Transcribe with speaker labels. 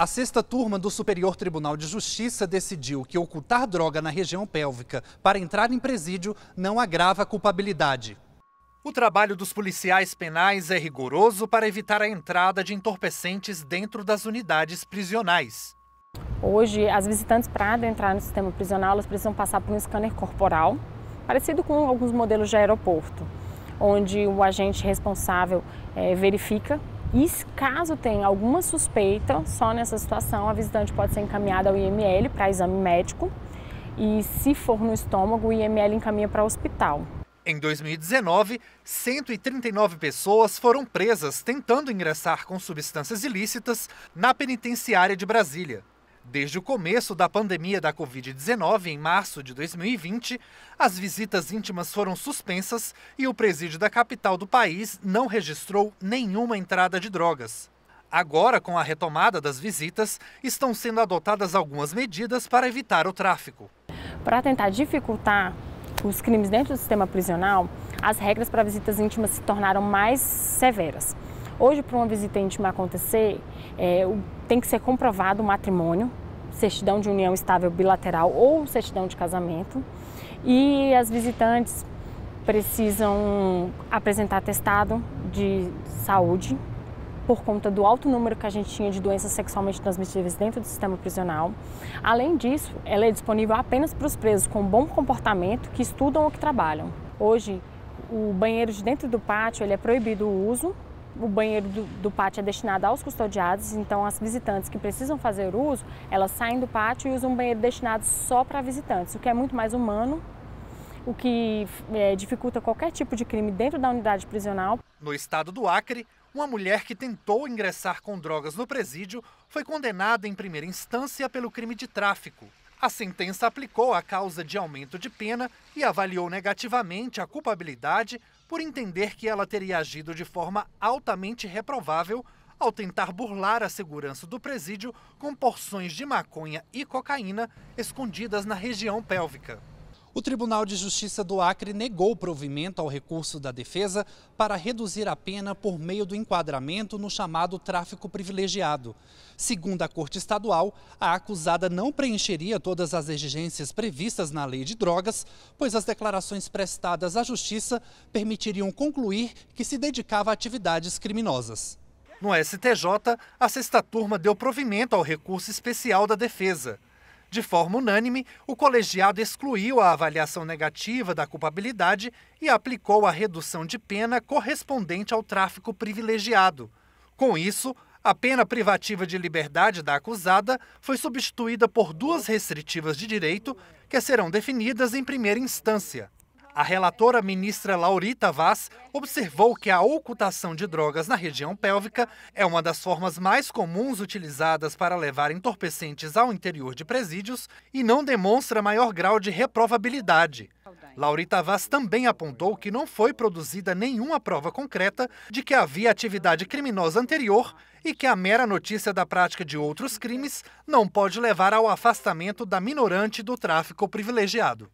Speaker 1: A sexta turma do Superior Tribunal de Justiça decidiu que ocultar droga na região pélvica para entrar em presídio não agrava a culpabilidade. O trabalho dos policiais penais é rigoroso para evitar a entrada de entorpecentes dentro das unidades prisionais.
Speaker 2: Hoje, as visitantes, para entrar no sistema prisional, elas precisam passar por um scanner corporal, parecido com alguns modelos de aeroporto, onde o agente responsável é, verifica e caso tenha alguma suspeita, só nessa situação a visitante pode ser encaminhada ao IML para exame médico e se for no estômago, o IML encaminha para o hospital.
Speaker 1: Em 2019, 139 pessoas foram presas tentando ingressar com substâncias ilícitas na penitenciária de Brasília. Desde o começo da pandemia da Covid-19, em março de 2020, as visitas íntimas foram suspensas e o presídio da capital do país não registrou nenhuma entrada de drogas. Agora, com a retomada das visitas, estão sendo adotadas algumas medidas para evitar o tráfico.
Speaker 2: Para tentar dificultar os crimes dentro do sistema prisional, as regras para visitas íntimas se tornaram mais severas. Hoje, para uma visitante acontecer, é, tem que ser comprovado o matrimônio, certidão de união estável bilateral ou certidão de casamento. E as visitantes precisam apresentar atestado de saúde por conta do alto número que a gente tinha de doenças sexualmente transmissíveis dentro do sistema prisional. Além disso, ela é disponível apenas para os presos com bom comportamento que estudam ou que trabalham. Hoje, o banheiro de dentro do pátio ele é proibido o uso o banheiro do, do, pátio é destinado aos custodiados, então as visitantes que precisam fazer uso, elas saem do pátio e usam um banheiro destinado só para visitantes, o que é muito mais humano, o que é, dificulta qualquer tipo de crime dentro da unidade prisional.
Speaker 1: No estado do Acre, uma mulher que tentou ingressar com drogas no presídio foi condenada em primeira instância pelo crime de tráfico. A sentença aplicou a causa de aumento de pena e avaliou negativamente a culpabilidade por entender que ela teria agido de forma altamente reprovável ao tentar burlar a segurança do presídio com porções de maconha e cocaína escondidas na região pélvica. O Tribunal de Justiça do Acre negou provimento ao recurso da defesa para reduzir a pena por meio do enquadramento no chamado tráfico privilegiado. Segundo a Corte Estadual, a acusada não preencheria todas as exigências previstas na lei de drogas, pois as declarações prestadas à Justiça permitiriam concluir que se dedicava a atividades criminosas. No STJ, a sexta turma deu provimento ao recurso especial da defesa. De forma unânime, o colegiado excluiu a avaliação negativa da culpabilidade e aplicou a redução de pena correspondente ao tráfico privilegiado. Com isso, a pena privativa de liberdade da acusada foi substituída por duas restritivas de direito que serão definidas em primeira instância. A relatora ministra Laurita Vaz observou que a ocultação de drogas na região pélvica é uma das formas mais comuns utilizadas para levar entorpecentes ao interior de presídios e não demonstra maior grau de reprovabilidade. Laurita Vaz também apontou que não foi produzida nenhuma prova concreta de que havia atividade criminosa anterior e que a mera notícia da prática de outros crimes não pode levar ao afastamento da minorante do tráfico privilegiado.